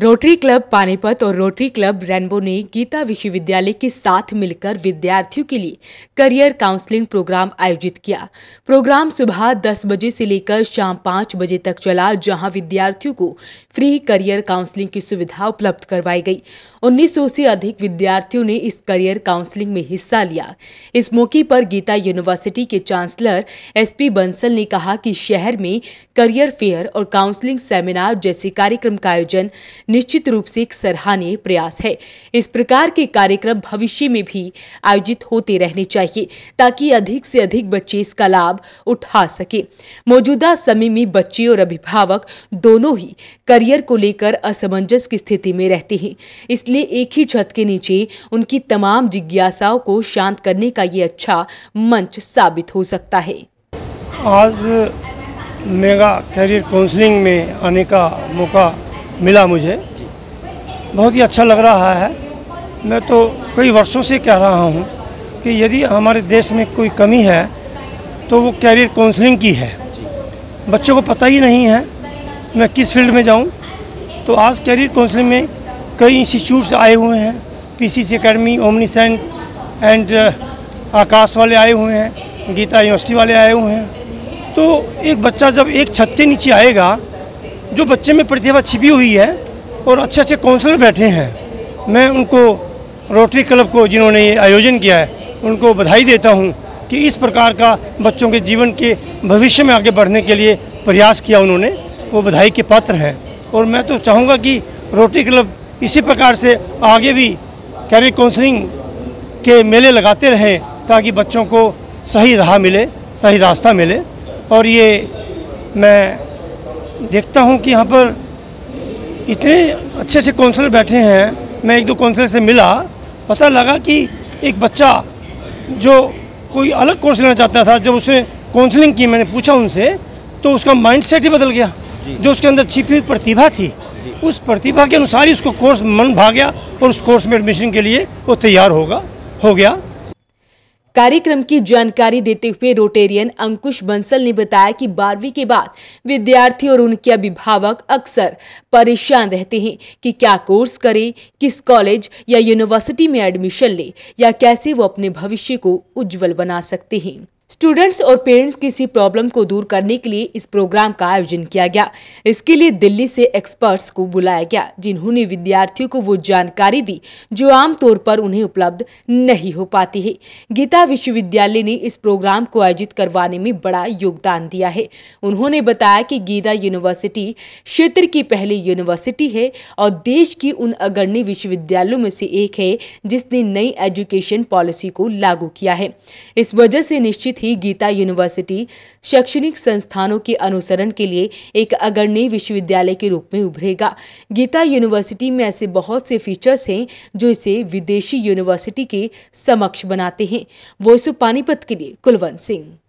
rotary club Panipat और rotary club rainbow ने गीता विश्वविद्यालय के साथ मिलकर विद्यार्थियों के लिए करियर काउंसलिंग प्रोग्राम आयोजित किया प्रोग्राम सुबह 10 बजे से लेकर शाम 5 बजे तक चला जहां विद्यार्थियों को फ्री करियर काउंसलिंग की सुविधा उपलब्ध करवाई गई 1900 से अधिक विद्यार्थियों ने इस करियर काउंसलिंग में हिस्सा लिया इस मौके पर गीता यूनिवर्सिटी के चांसलर एसपी बंसल ने कहा कि शहर में करियर फेयर और काउंसलिंग सेमिनार जैसे कार्यक्रम का आयोजन निश्चित रूप से एक सराहनीय प्रयास है इस प्रकार के कार्यक्रम भविष्य में भी आयोजित होते रहने चाहिए ताकि अधिक से अधिक बच्चे इसका लाभ उठा सके मौजूदा समय में बच्चे और अभिभावक दोनों ही करियर को लेकर असमंजस की स्थिति में रहते हैं इसलिए इसलिए एक ही छत के नीचे उनकी तमाम जिज्ञासाओं को शांत करने का ये अच्छा मंच साबित हो सकता है आज मेगा कैरियर काउंसलिंग में आने का मौका मिला मुझे बहुत ही अच्छा लग रहा है मैं तो कई वर्षों से कह रहा हूँ कि यदि हमारे देश में कोई कमी है तो वो कैरियर काउंसलिंग की है बच्चों को पता ही नहीं है मैं किस फील्ड में जाऊँ तो आज कैरियर काउंसलिंग में कई इंस्टीट्यूट्स आए हुए हैं PCC academy Omniscient and Aakash वाले आए हुए हैं गीता यूनिवर्सिटी वाले आए हुए हैं तो एक बच्चा जब एक छत के नीचे आएगा जो बच्चे में प्रतिभा छिपी हुई है और अच्छे अच्छे काउंसलर बैठे हैं मैं उनको रोटरी क्लब को जिन्होंने ये आयोजन किया है उनको बधाई देता हूँ कि इस प्रकार का बच्चों के जीवन के भविष्य में आगे बढ़ने के लिए प्रयास किया उन्होंने वो बधाई के पात्र हैं और मैं तो चाहूँगा कि रोटरी क्लब इसी प्रकार से आगे भी कैरियर काउंसलिंग के मेले लगाते रहें ताकि बच्चों को सही राह मिले सही रास्ता मिले और ये मैं देखता हूँ कि यहाँ पर इतने अच्छे अच्छे काउंसलर बैठे हैं मैं एक दो काउंसलर से मिला पता लगा कि एक बच्चा जो कोई अलग कोर्स लेना चाहता था जब उसने काउंसलिंग की मैंने पूछा उनसे तो उसका माइंडसेट ही बदल गया जो उसके अंदर छिपी हुई प्रतिभा थी उस प्रतिभा के अनुसार ही उसको कोर्स मन भा गया और उस कोर्स में एडमिशन के लिए वो तैयार होगा हो गया कार्यक्रम की जानकारी देते हुए रोटेरियन अंकुश बंसल ने बताया कि बारहवीं के बाद विद्यार्थी और उनके अभिभावक अक्सर परेशान रहते हैं कि क्या कोर्स करें किस कॉलेज या यूनिवर्सिटी में एडमिशन लें या कैसे वो अपने भविष्य को उज्जवल बना सकते हैं स्टूडेंट्स और पेरेंट्स की इसी प्रॉब्लम को दूर करने के लिए इस प्रोग्राम का आयोजन किया गया इसके लिए दिल्ली से एक्सपर्ट्स को बुलाया गया जिन्होंने विद्यार्थियों को वो जानकारी दी जो आमतौर पर उन्हें उपलब्ध नहीं हो पाती है गीता विश्वविद्यालय ने इस प्रोग्राम को आयोजित करवाने में बड़ा योगदान दिया है उन्होंने बताया कि गीता यूनिवर्सिटी क्षेत्र की पहली यूनिवर्सिटी है और देश की उन अग्रणी विश्वविद्यालयों में से एक है जिसने नई एजुकेशन पॉलिसी को लागू किया है इस वजह से निश्चित स्थित ही गीता यूनिवर्सिटी शैक्षणिक संस्थानों के अनुसरण के लिए एक अग्रणी विश्वविद्यालय के रूप में उभरेगा गीता यूनिवर्सिटी में ऐसे बहुत से फीचर्स हैं जो इसे विदेशी यूनिवर्सिटी के समक्ष बनाते हैं वॉइस पानीपत के लिए कुलवंत सिंह